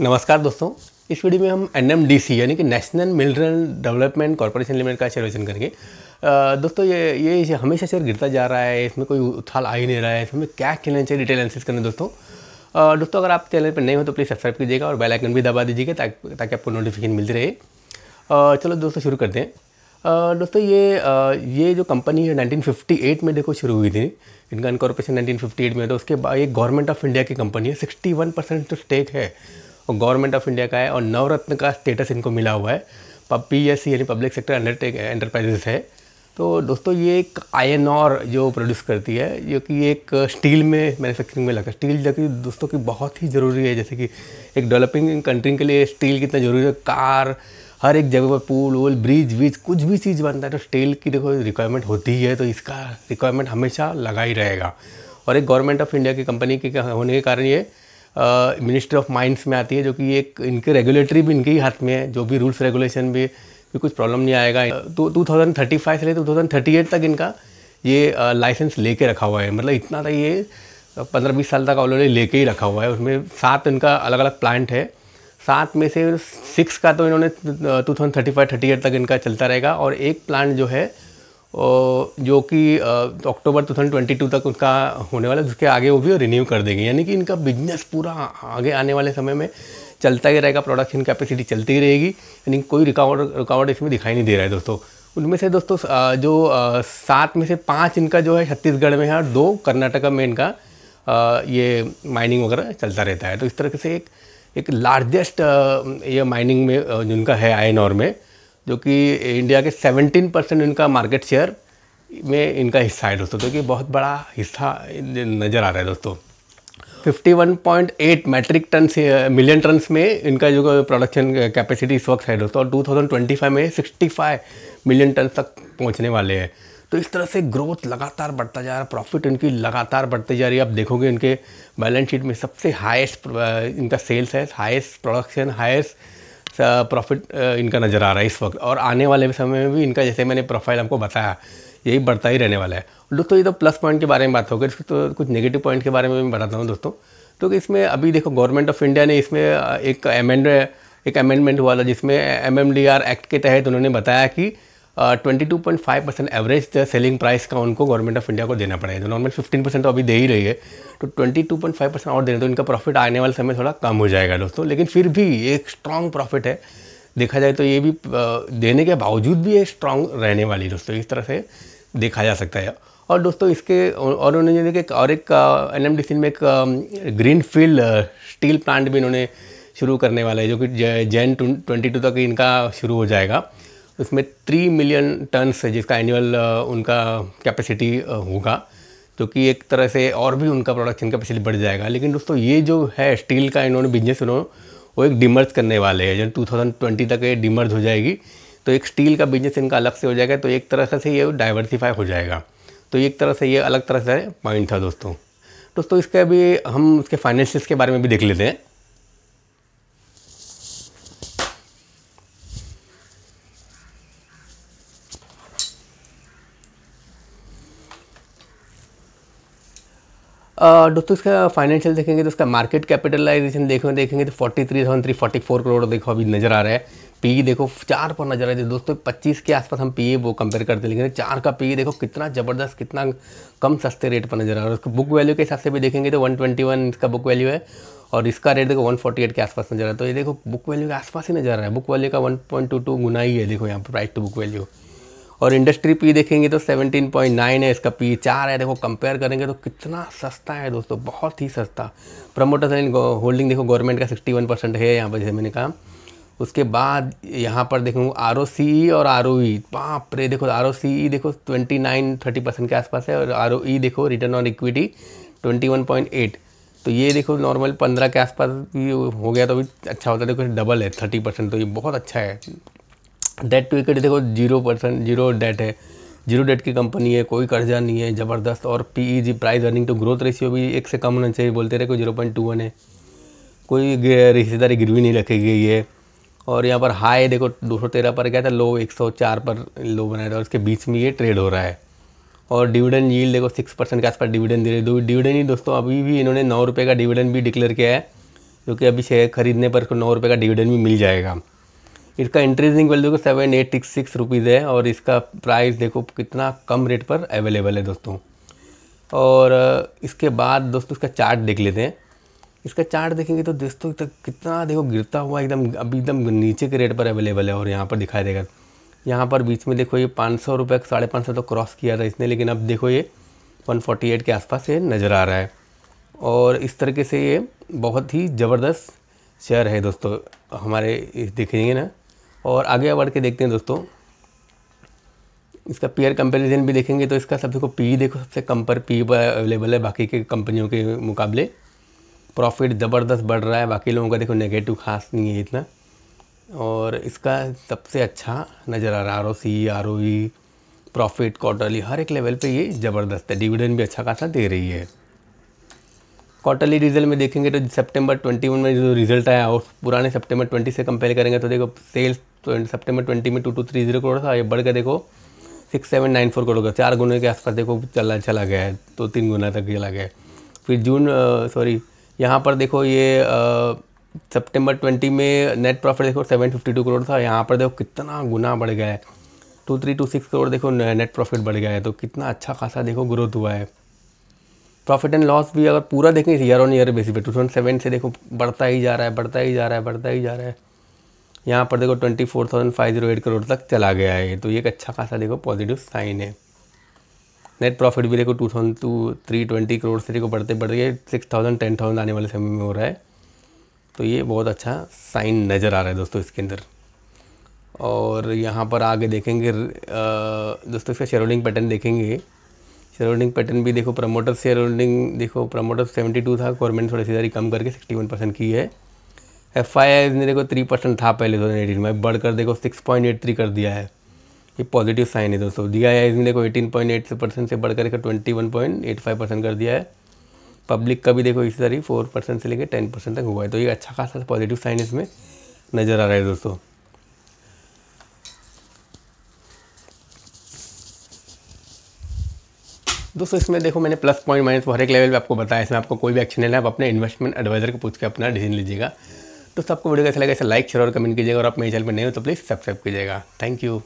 नमस्कार दोस्तों इस वीडियो में हम एन यानी कि नेशनल मिनरल डेवलपमेंट कॉरपोरेशन लिमिटेड का शेयर करेंगे दोस्तों ये ये हमेशा शेयर गिरता जा रहा है इसमें कोई उथाल आ ही नहीं रहा है इसमें क्या कहना चाहिए डिटेल एनालिसिस करने दोस्तों दोस्तों अगर आप चैनल पर नए हो तो प्लीज़ सब्सक्राइब कीजिएगा और बेलाइकन भी दबा दीजिएगा ताकि ताकि आपको नोटिफिकेशन मिलती रहे चलो दोस्तों शुरू करते हैं दोस्तों ये ये जो कंपनी है 1958 में देखो शुरू हुई थी इनका इनकॉर्पोरेशन 1958 में तो उसके बाद ये गवर्नमेंट ऑफ इंडिया की कंपनी है 61 परसेंट तो स्टेक है और गवर्नमेंट ऑफ इंडिया का है और नवरत्न का स्टेटस इनको मिला हुआ है पी एस सी यानी पब्लिक सेक्टर अंडरटेक एंटरप्राइजेस है तो दोस्तों ये एक आयन और जो प्रोड्यूस करती है जो कि एक स्टील में मैन्युफैक्चरिंग में लगा स्टील जो कि दोस्तों की बहुत ही ज़रूरी है जैसे कि एक डेवलपिंग कंट्री के लिए स्टील कितना ज़रूरी है कार हर एक जगह पर पुल वूल ब्रिज व्रिज कुछ भी चीज़ बनता है तो स्टील की देखो रिक्वायरमेंट होती ही है तो इसका रिक्वायरमेंट हमेशा लगा ही रहेगा और एक गवर्नमेंट ऑफ इंडिया की कंपनी के होने के कारण ये मिनिस्ट्री ऑफ माइंड्स में आती है जो कि एक इनके रेगुलेटरी भी इनके ही हाथ में है जो भी रूल्स रेगुलेशन भी भी कुछ प्रॉब्लम नहीं आएगा तो टू थाउजेंड थर्टी फाइव से ले टू थाउजेंड थर्टी एट तक इनका ये लाइसेंस लेके रखा हुआ है मतलब इतना था तो ये पंद्रह बीस साल तक ऑलरेडी लेके ही रखा हुआ है उसमें सात इनका अलग अलग प्लांट है सात में से सिक्स का तो इन्होंने two thousand thirty five thirty eight तक इनका चलता रहेगा और एक प्लांट जो है जो कि अक्टूबर 2022 तो तक उनका होने वाला है जिसके आगे वो भी रिन्यू कर देंगे यानी कि इनका बिजनेस पूरा आगे आने वाले समय में चलता ही रहेगा प्रोडक्शन कैपेसिटी चलती ही रहेगी यानी कोई रिकावट रुकावट इसमें दिखाई नहीं दे रहा है दोस्तों उनमें से दोस्तों जो सात में से पाँच इनका जो है छत्तीसगढ़ में है और दो कर्नाटका में इनका ये माइनिंग वगैरह चलता रहता है तो इस तरह से एक एक लार्जेस्ट ये माइनिंग में जिनका है आयन और में जो कि इंडिया के 17 परसेंट इनका मार्केट शेयर में इनका हिस्सा है दोस्तों जो कि बहुत बड़ा हिस्सा नज़र आ रहा है दोस्तों 51.8 मैट्रिक टन से मिलियन टन में इनका जो प्रोडक्शन कैपेसिटी इस वक्त है दोस्तों और 2025 में 65 मिलियन टन तक पहुंचने वाले हैं तो इस तरह से ग्रोथ लगातार बढ़ता जा रहा है प्रॉफिट इनकी लगातार बढ़ती जा रही है आप देखोगे इनके बैलेंस शीट में सबसे हाईएस्ट इनका सेल्स है हाईएस्ट प्रोडक्शन हाईएस्ट प्रॉफिट इनका नज़र आ रहा है इस वक्त और आने वाले समय में भी इनका जैसे मैंने प्रोफाइल आपको बताया यही बढ़ता ही रहने वाला है दोस्तों ये तो प्लस पॉइंट के बारे में बात हो गई तो कुछ नेगेटिव पॉइंट के बारे में भी बताता हूँ दोस्तों तो इसमें अभी देखो गवर्नमेंट ऑफ इंडिया ने इसमें एक अमेंड एक अमेंडमेंट हुआ था जिसमें एम एक्ट के तहत उन्होंने बताया कि twenty two point five percent average selling price का उनको गवर्नमेंट ऑफ इंडिया को देना पड़ेगा तो नॉर्मल फिफ्टीन परसेंट तो अभी दे ही रही है तो twenty two point five percent और देने तो इनका प्रॉफिट आने वाले समय थोड़ा कम हो जाएगा दोस्तों लेकिन फिर भी एक स्ट्रांग प्रॉफिट है देखा जाए तो ये भी देने के बावजूद भी ये स्ट्रांग रहने वाली दोस्तों इस तरह से देखा जा सकता है और दोस्तों इसके और उन्होंने देखे और एक एन एम में एक ग्रीन फील्ड स्टील प्लांट भी इन्होंने शुरू करने वाला है जो कि जैन ट्वेंटी टू तक इनका शुरू हो जाएगा उसमें थ्री मिलियन टन से जिसका एनुअल उनका कैपेसिटी होगा तो कि एक तरह से और भी उनका प्रोडक्शन कैपेसिटी बढ़ जाएगा लेकिन दोस्तों ये जो है स्टील का इन्होंने बिजनेस इन्होंने वो एक डिमर्ज करने वाले हैं जब टू तक ये डिमर्ज हो जाएगी तो एक स्टील का बिजनेस इनका अलग से हो जाएगा तो एक तरह से ये डाइवर्सीफाई हो जाएगा तो एक तरह से ये अलग तरह से पॉइंट था दोस्तों दोस्तों इसके अभी हम उसके फाइनेंशियस के बारे में भी देख लेते हैं Uh, दोस्तों इसका फाइनेंशियल देखेंगे तो इसका मार्केट कैपिटलाइजेशन देखें देखेंगे तो forty three thousand three forty four crore देखो अभी नजर आ रहा है पी e देखो चार पर नजर आ रही है दोस्तों पच्चीस के आसपास हम पी e वो कंपेयर करते हैं लेकिन चार का पी e देखो कितना ज़बरदस्त कितना कम सस्ते रेट पर नजर आ रहा है उसका बुक वैल्यू के हिसाब से भी देखेंगे तो वन ट्वेंटी वन इसका बुक वैल्यू है और इसका रेट देखो 148 के आसपास नजर आ रहा है तो ये देखो बुक वैल्यू के आसपास ही नजर आ रहा है बुक वैल्यू का वन गुना ही है देखो यहाँ पर प्राइस टू बुक वैल्यू और इंडस्ट्री पी देखेंगे तो 17.9 है इसका पी चार है देखो कंपेयर करेंगे तो कितना सस्ता है दोस्तों बहुत ही सस्ता प्रमोटर्स एंड होल्डिंग देखो गवर्नमेंट का 61 परसेंट है यहाँ पर जैसे मैंने कहा उसके बाद यहाँ पर देखूँ आर ओ सी और आर ओ ई e। पापरे देखो आर ओ सी देखो ट्वेंटी नाइन थर्टी परसेंट के आसपास है और आर ओ ई देखो return on equity twenty one point eight तो ये देखो नॉर्मल पंद्रह के आसपास भी हो गया तो भी अच्छा होता है देखो डबल है थर्टी परसेंट तो ये बहुत अच्छा है डेट टू इक्विटी देखो जीरो परसेंट जीरो डेट है जीरो डेट की कंपनी है कोई कर्जा नहीं है ज़बरदस्त और P G price earning to growth ratio भी एक से कम होना चाहिए बोलते रहे कोई जीरो पॉइंट टू वन है कोई रिश्तेदारी गिरवी नहीं रखी गई है और यहाँ पर हाई देखो दो सौ तेरह पर क्या था लो एक सौ चार पर लो बनाया था और इसके बीच में ये ट्रेड हो रहा है और डिविडेंड यील्ड देखो सिक्स परसेंट के आसपास डिविडेंड दे रहे दो तो डिविडेंड ही दोस्तों अभी भी इन्होंने नौ रुपये का डिविडेंड भी डिक्लेयर किया है क्योंकि अभी शेयर खरीदने पर उसको नौ रुपये का डिविडेंड भी मिल जाएगा इसका इंट्रीजिंग वैल्यू देखो seven eight six six rupees है और इसका प्राइस देखो कितना कम रेट पर अवेलेबल है दोस्तों और इसके बाद दोस्तों इसका चार्ट देख लेते हैं इसका चार्ट देखेंगे तो दोस्तों तक कितना देखो गिरता हुआ एकदम अभी एकदम नीचे के रेट पर अवेलेबल है और यहाँ पर दिखाई देगा यहाँ पर बीच में देखो ये पाँच सौ रुपये साढ़े पाँच सौ तो क्रॉस किया था इसने लेकिन अब देखो ये वन फोर्टी एट के आसपास ये नज़र आ रहा है और इस तरीके से ये बहुत ही ज़बरदस्त शेयर है दोस्तों हमारे देखेंगे ना और आगे बढ़ के देखते हैं दोस्तों इसका पेयर कंपैरिजन भी देखेंगे तो इसका सबसे को पी देखो सबसे कम पर पी अवेलेबल है बाकी के कंपनियों के मुकाबले प्रॉफिट ज़बरदस्त बढ़ रहा है बाकी लोगों का देखो नेगेटिव खास नहीं है इतना और इसका सबसे अच्छा नज़र आ रहा है R O C R O profit quarterly हर एक लेवल पे ये ज़बरदस्त है डिविडेंड भी अच्छा खासा दे रही है क्वार्टरली रिजल्ट में देखेंगे तो सितंबर 21 में जो रिजल्ट आया और पुराने सितंबर 20 से कंपेयर करेंगे तो देखो सेल्स तो सेप्टेम्बर ट्वेंटी में two two three zero crore था ये बढ़ के देखो six seven nine four crore का चार गुने के आसपास देखो चला चला गया है दो तो तीन गुना तक चला गया है फिर जून सॉरी यहाँ पर देखो ये सेप्टेम्बर ट्वेंटी में नेट प्रॉफिट देखो सेवन फिफ्टी टू करोड़ था यहाँ पर देखो कितना गुना बढ़ गया है two three two six crore देखो नेट प्रॉफिट बढ़ गया है तो कितना अच्छा खासा देखो ग्रोथ हुआ है प्रॉफिट एंड लॉस भी अगर पूरा देखें ईयर ऑन ईयर बेसिस पे टू थाउजेंड सेवन से देखो बढ़ता ही जा रहा है बढ़ता ही जा रहा है बढ़ता ही जा रहा है यहाँ पर देखो twenty four thousand five zero eight crore तक चला गया है तो ये एक अच्छा खासा देखो पॉजिटिव साइन है नेट प्रॉफिट भी देखो two thousand two three twenty crore से देखो बढ़ते बढ़ते सिक्स थाउजेंड टेन थाउजेंड आने वाले समय में हो रहा है तो ये बहुत अच्छा साइन नज़र आ रहा है दोस्तों इसके अंदर और यहाँ पर आगे देखेंगे दोस्तों इसका शेयर होल्डिंग पैटर्न देखेंगे शेयर होल्डिंग पैटर्न भी देखो प्रमोटर शेयर होल्डिंग देखो प्रमोटर सेवेंटी टू था गवर्नमेंट थोड़ी सी सारी कम करके सिक्सटी वन परसेंट की है एफ आई आई ने देखो थ्री परसेंट था पहले दो हज़ार में बढ़कर देखो सिक्स पॉइंट एट थ्री कर दिया है ये पॉजिटिव साइन है दोस्तों डी आई आई ने देखो एटीन पॉइंट एट परसेंट से बढ़कर देखो twenty one point eight five percent कर दिया है पब्लिक का भी देखो इसी तरह फोर परसेंट से लेकर टेन परसेंट तक हुआ है तो ये अच्छा खासा पॉजिटिव साइन इसमें नज़र आ रहा है दोस्तों दोस्तों इसमें देखो मैंने प्लस पॉइंट माइनस हर एक लेवल पे आपको बताया इसमें आपको कोई भी एक्शन लेना है आप अपने इन्वेस्टमेंट एडवाइज़र को पूछ के अपना डिसीजन लीजिएगा दोस्तों सबको वीडियो कैसे लगे ऐसे लाइक शेयर और कमेंट कीजिएगा और आप मेरे चैनल पर नहीं हो तो प्लीज़ सब्सक्राइब कीजिएगा थैंक यू